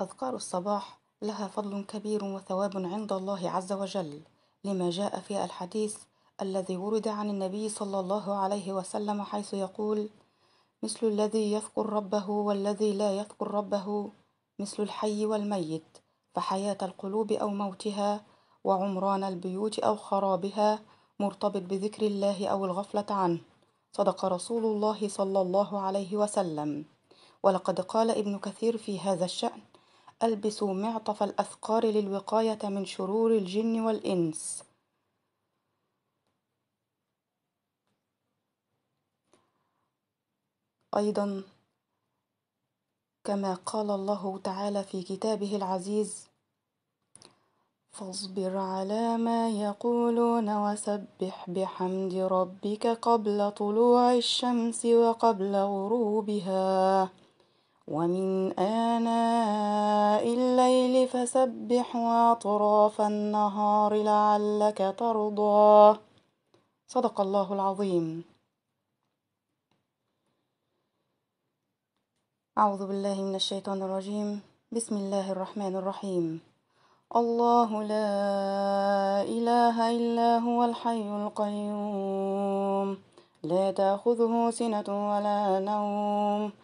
أذكار الصباح لها فضل كبير وثواب عند الله عز وجل لما جاء في الحديث الذي ورد عن النبي صلى الله عليه وسلم حيث يقول مثل الذي يذكر ربه والذي لا يذكر ربه مثل الحي والميت فحياة القلوب أو موتها وعمران البيوت أو خرابها مرتبط بذكر الله أو الغفلة عنه صدق رسول الله صلى الله عليه وسلم ولقد قال ابن كثير في هذا الشأن البسوا معطف الأثقار للوقاية من شرور الجن والإنس أيضا كما قال الله تعالى في كتابه العزيز فاصبر على ما يقولون وسبح بحمد ربك قبل طلوع الشمس وقبل غروبها ومن آناء الليل فسبح وأطراف النهار لعلك ترضى صدق الله العظيم أعوذ بالله من الشيطان الرجيم بسم الله الرحمن الرحيم الله لا إله إلا هو الحي القيوم لا تأخذه سنة ولا نوم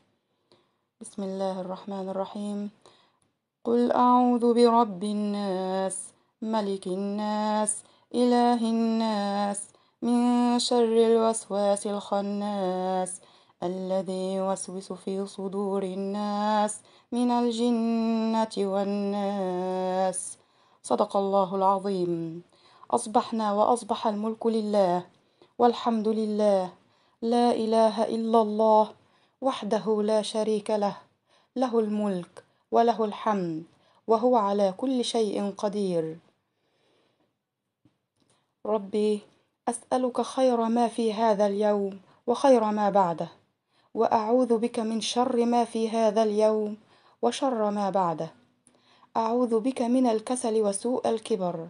بسم الله الرحمن الرحيم قل أعوذ برب الناس ملك الناس إله الناس من شر الوسواس الخناس الذي يوسوس في صدور الناس من الجنة والناس صدق الله العظيم أصبحنا وأصبح الملك لله والحمد لله لا إله إلا الله وحده لا شريك له له الملك وله الحمد وهو على كل شيء قدير ربي اسالك خير ما في هذا اليوم وخير ما بعده واعوذ بك من شر ما في هذا اليوم وشر ما بعده اعوذ بك من الكسل وسوء الكبر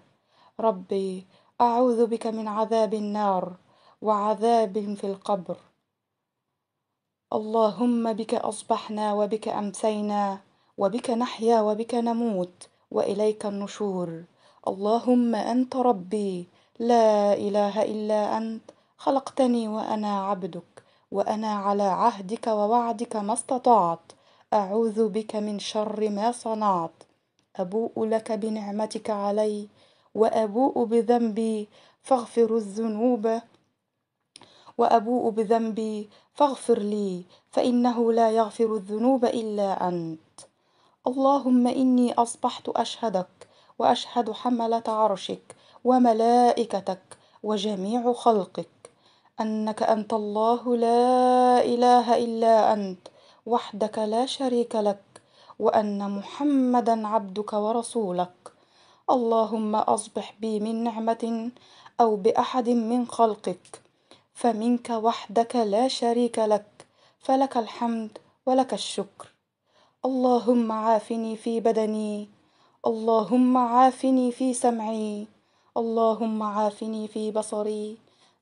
ربي اعوذ بك من عذاب النار وعذاب في القبر اللهم بك أصبحنا وبك أمسينا وبك نحيا وبك نموت وإليك النشور اللهم أنت ربي لا إله إلا أنت خلقتني وأنا عبدك وأنا على عهدك ووعدك ما استطعت أعوذ بك من شر ما صنعت أبوء لك بنعمتك علي وأبوء بذنبي فاغفر الذنوب وأبوء بذنبي فاغفر لي فإنه لا يغفر الذنوب إلا أنت اللهم إني أصبحت أشهدك وأشهد حملة عرشك وملائكتك وجميع خلقك أنك أنت الله لا إله إلا أنت وحدك لا شريك لك وأن محمدا عبدك ورسولك اللهم أصبح بي من نعمة أو بأحد من خلقك فمنك وحدك لا شريك لك فلك الحمد ولك الشكر اللهم عافني في بدني اللهم عافني في سمعي اللهم عافني في بصري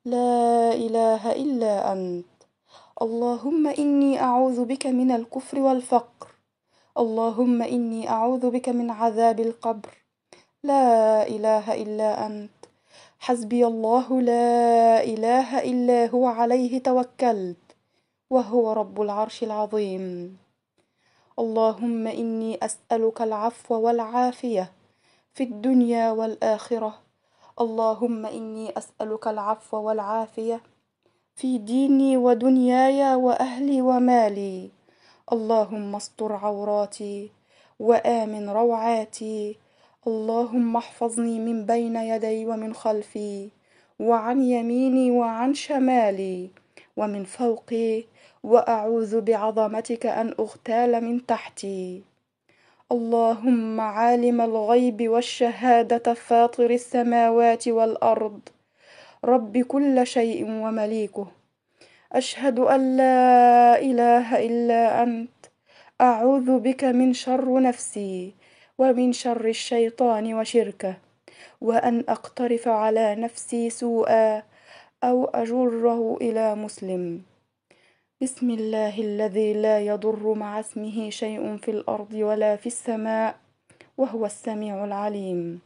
لا اله الا انت اللهم اني اعوذ بك من الكفر والفقر اللهم اني اعوذ بك من عذاب القبر لا اله الا انت حسبي الله لا إله إلا هو عليه توكلت وهو رب العرش العظيم اللهم إني أسألك العفو والعافية في الدنيا والآخرة اللهم إني أسألك العفو والعافية في ديني ودنياي وأهلي ومالي اللهم استر عوراتي وآمن روعاتي اللهم احفظني من بين يدي ومن خلفي وعن يميني وعن شمالي ومن فوقي واعوذ بعظمتك ان اغتال من تحتي اللهم عالم الغيب والشهاده فاطر السماوات والارض رب كل شيء ومليكه اشهد ان لا اله الا انت اعوذ بك من شر نفسي ومن شر الشيطان وشركه وان اقترف على نفسي سوءا او اجره الى مسلم بسم الله الذي لا يضر مع اسمه شيء في الارض ولا في السماء وهو السميع العليم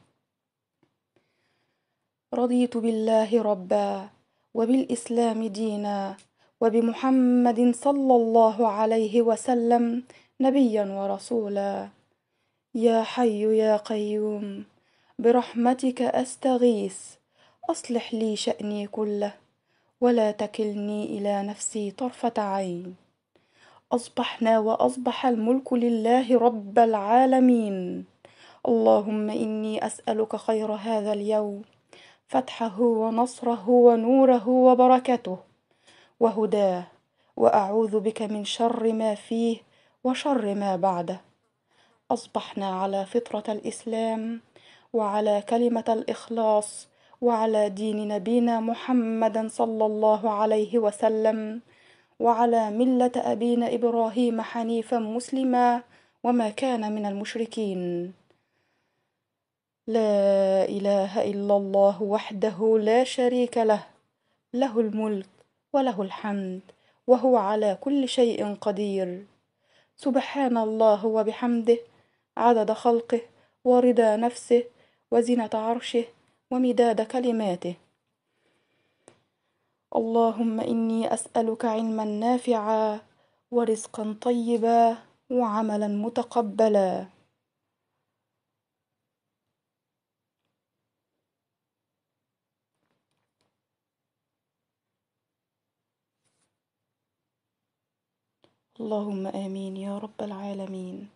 رضيت بالله ربا وبالاسلام دينا وبمحمد صلى الله عليه وسلم نبيا ورسولا يا حي يا قيوم برحمتك أستغيث أصلح لي شأني كله ولا تكلني إلى نفسي طرفة عين أصبحنا وأصبح الملك لله رب العالمين اللهم إني أسألك خير هذا اليوم فتحه ونصره ونوره وبركته وهداه وأعوذ بك من شر ما فيه وشر ما بعده أصبحنا على فطرة الإسلام وعلى كلمة الإخلاص وعلى دين نبينا محمد صلى الله عليه وسلم وعلى ملة أبينا إبراهيم حنيفا مسلما وما كان من المشركين لا إله إلا الله وحده لا شريك له له الملك وله الحمد وهو على كل شيء قدير سبحان الله وبحمده عدد خلقه ورضا نفسه وزنة عرشه ومداد كلماته اللهم إني أسألك علما نافعا ورزقا طيبا وعملا متقبلا اللهم آمين يا رب العالمين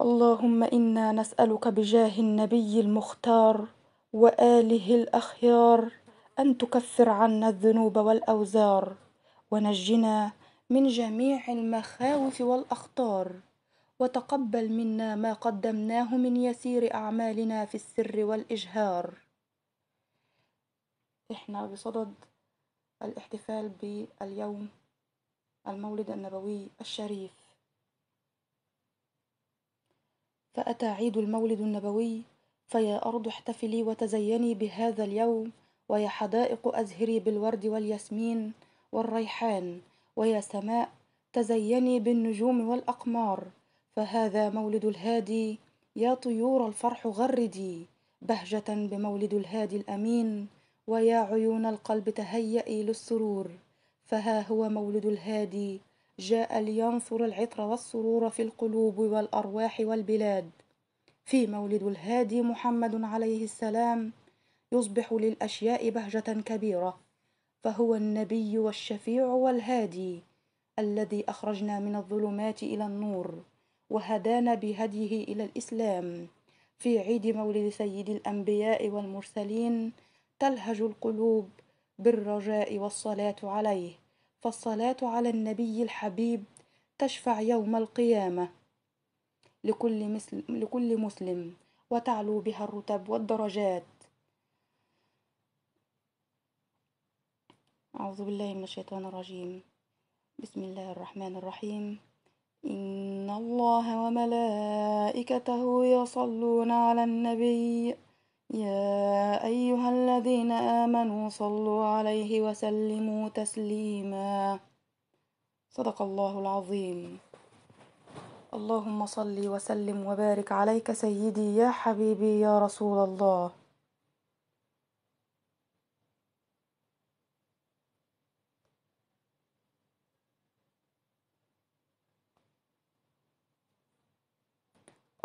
اللهم إنا نسألك بجاه النبي المختار وآله الأخيار أن تكفر عنا الذنوب والأوزار ونجنا من جميع المخاوف والأخطار وتقبل منا ما قدمناه من يسير أعمالنا في السر والإجهار إحنا بصدد الاحتفال باليوم المولد النبوي الشريف فأتى عيد المولد النبوي فيا أرض احتفلي وتزيني بهذا اليوم ويا حدائق أزهري بالورد والياسمين والريحان ويا سماء تزيني بالنجوم والأقمار فهذا مولد الهادي يا طيور الفرح غردي بهجة بمولد الهادي الأمين ويا عيون القلب تهيئي للسرور فها هو مولد الهادي جاء لينصر العطر والسرور في القلوب والأرواح والبلاد في مولد الهادي محمد عليه السلام يصبح للأشياء بهجة كبيرة فهو النبي والشفيع والهادي الذي أخرجنا من الظلمات إلى النور وهدانا بهديه إلى الإسلام في عيد مولد سيد الأنبياء والمرسلين تلهج القلوب بالرجاء والصلاة عليه فالصلاة على النبي الحبيب تشفع يوم القيامة لكل, مسلم لكل مسلم وتعلو بها الرتب والدرجات أعوذ بالله من الشيطان الرجيم بسم الله الرحمن الرحيم إن الله وملائكته يصلون على النبي يا أيها الذين آمنوا صلوا عليه وسلموا تسليما صدق الله العظيم اللهم صل وسلم وبارك عليك سيدي يا حبيبي يا رسول الله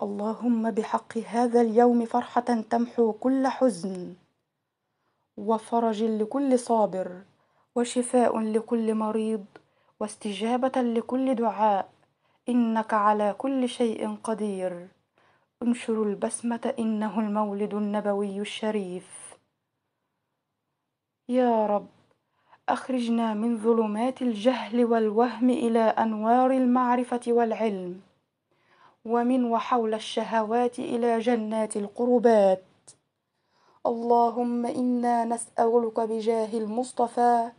اللهم بحق هذا اليوم فرحة تمحو كل حزن وفرج لكل صابر وشفاء لكل مريض واستجابة لكل دعاء إنك على كل شيء قدير انشر البسمة إنه المولد النبوي الشريف يا رب أخرجنا من ظلمات الجهل والوهم إلى أنوار المعرفة والعلم ومن وحول الشهوات إلى جنات القربات اللهم إنا نسألك بجاه المصطفى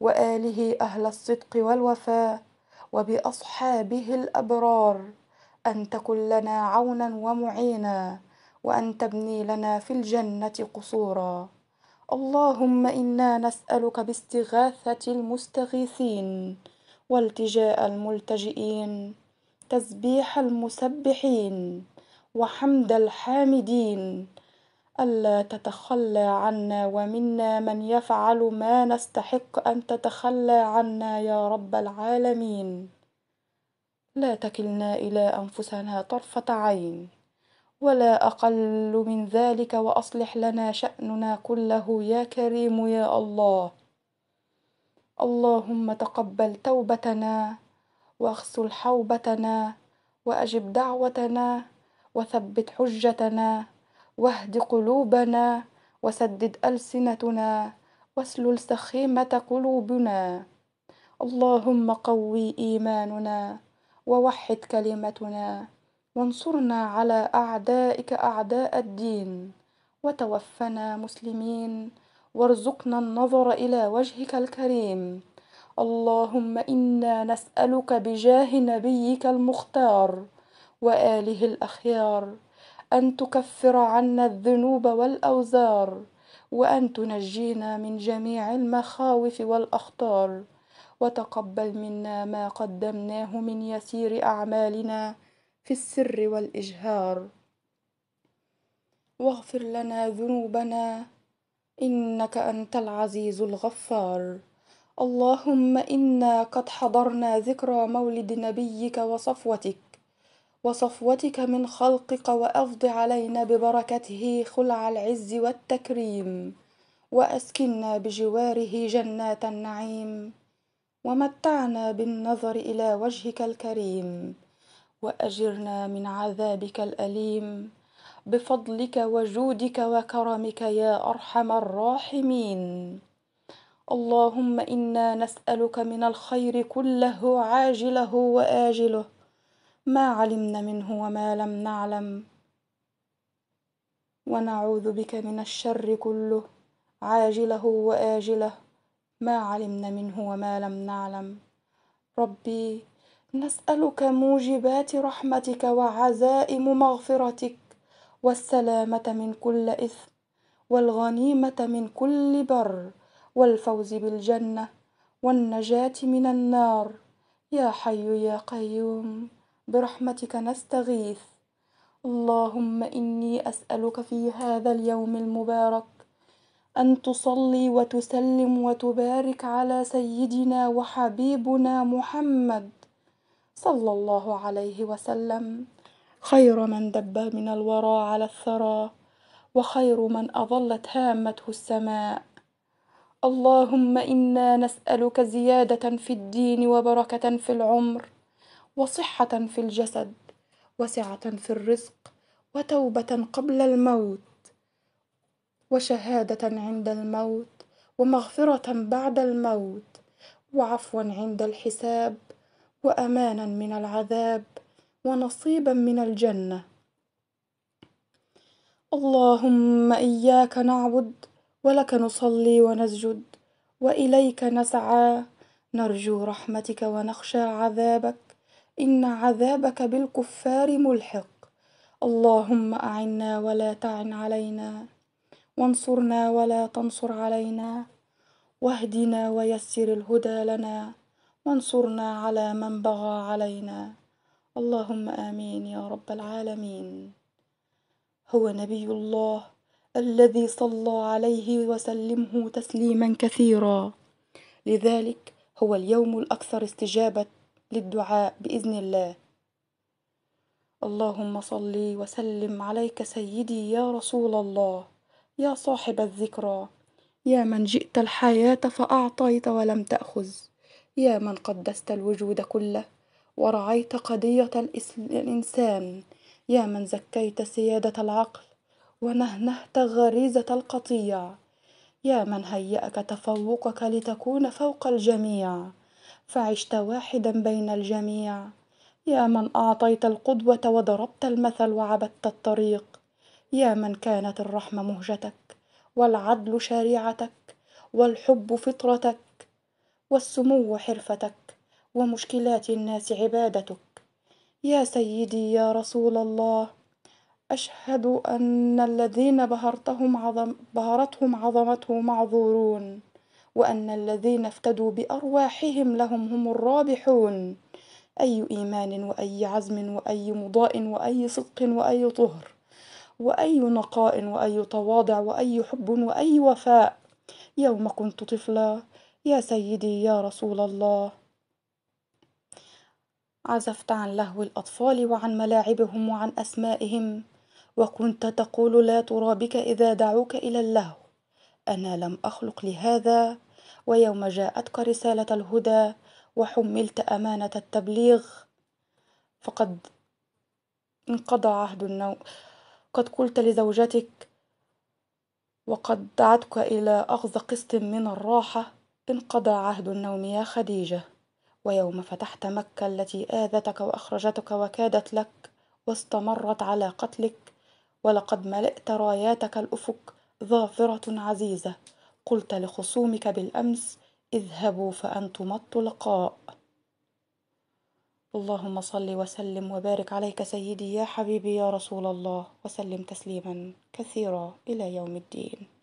وآله أهل الصدق والوفاء وبأصحابه الأبرار أن تكن لنا عونا ومعينا وأن تبني لنا في الجنة قصورا اللهم إنا نسألك باستغاثة المستغيثين والتجاء الملتجئين تسبيح المسبحين وحمد الحامدين ألا تتخلى عنا ومنا من يفعل ما نستحق أن تتخلى عنا يا رب العالمين لا تكلنا إلى أنفسنا طرفة عين ولا أقل من ذلك وأصلح لنا شأننا كله يا كريم يا الله اللهم تقبل توبتنا واغسل حوبتنا واجب دعوتنا وثبت حجتنا واهد قلوبنا وسدد السنتنا واسلل سخيمه قلوبنا اللهم قوي ايماننا ووحد كلمتنا وانصرنا على اعدائك اعداء الدين وتوفنا مسلمين وارزقنا النظر الى وجهك الكريم اللهم إنا نسألك بجاه نبيك المختار وآله الأخيار أن تكفر عنا الذنوب والأوزار وأن تنجينا من جميع المخاوف والأخطار وتقبل منا ما قدمناه من يسير أعمالنا في السر والإجهار واغفر لنا ذنوبنا إنك أنت العزيز الغفار اللهم إنا قد حضرنا ذكرى مولد نبيك وصفوتك وصفوتك من خلقك وأفض علينا ببركته خلع العز والتكريم وأسكنا بجواره جنات النعيم ومتعنا بالنظر إلى وجهك الكريم وأجرنا من عذابك الأليم بفضلك وجودك وكرمك يا أرحم الراحمين اللهم انا نسالك من الخير كله عاجله واجله ما علمنا منه وما لم نعلم ونعوذ بك من الشر كله عاجله واجله ما علمنا منه وما لم نعلم ربي نسالك موجبات رحمتك وعزائم مغفرتك والسلامه من كل اثم والغنيمه من كل بر والفوز بالجنة والنجاة من النار يا حي يا قيوم برحمتك نستغيث اللهم إني أسألك في هذا اليوم المبارك أن تصلي وتسلم وتبارك على سيدنا وحبيبنا محمد صلى الله عليه وسلم خير من دب من الورى على الثرى وخير من أظلت هامته السماء اللهم انا نسالك زياده في الدين وبركه في العمر وصحه في الجسد وسعه في الرزق وتوبه قبل الموت وشهاده عند الموت ومغفره بعد الموت وعفوا عند الحساب وامانا من العذاب ونصيبا من الجنه اللهم اياك نعبد ولك نصلي ونسجد واليك نسعى نرجو رحمتك ونخشى عذابك ان عذابك بالكفار ملحق اللهم اعنا ولا تعن علينا وانصرنا ولا تنصر علينا واهدنا ويسر الهدى لنا وانصرنا على من بغى علينا اللهم امين يا رب العالمين هو نبي الله الذي صلى عليه وسلمه تسليما كثيرا لذلك هو اليوم الأكثر استجابة للدعاء بإذن الله اللهم صل وسلم عليك سيدي يا رسول الله يا صاحب الذكرى يا من جئت الحياة فأعطيت ولم تأخذ يا من قدست الوجود كله ورعيت قضية الإنسان يا من زكيت سيادة العقل ونهنهت غريزة القطيع يا من هيأك تفوقك لتكون فوق الجميع فعشت واحدا بين الجميع يا من أعطيت القدوة وضربت المثل وعبدت الطريق يا من كانت الرحمة مهجتك والعدل شريعتك والحب فطرتك والسمو حرفتك ومشكلات الناس عبادتك يا سيدي يا رسول الله أشهد أن الذين بهرتهم عظم بهرتهم عظمته معذورون وأن الذين افتدوا بأرواحهم لهم هم الرابحون أي إيمان وأي عزم وأي مضاء وأي صدق وأي طهر وأي نقاء وأي تواضع وأي حب وأي وفاء يوم كنت طفلا يا سيدي يا رسول الله عزفت عن لهو الأطفال وعن ملاعبهم وعن أسمائهم وكنت تقول لا ترابك إذا دعوك إلى اللهو أنا لم أخلق لهذا ويوم جاءتك رسالة الهدى وحملت أمانة التبليغ فقد انقضى عهد النوم قد قلت لزوجتك وقد دعتك إلى أخذ قسط من الراحة انقضى عهد النوم يا خديجة ويوم فتحت مكة التي آذتك وأخرجتك وكادت لك واستمرت على قتلك ولقد ملئت راياتك الأفق ظافرة عزيزة قلت لخصومك بالأمس اذهبوا فأنتم الطلقاء اللهم صل وسلم وبارك عليك سيدي يا حبيبي يا رسول الله وسلم تسليما كثيرا إلى يوم الدين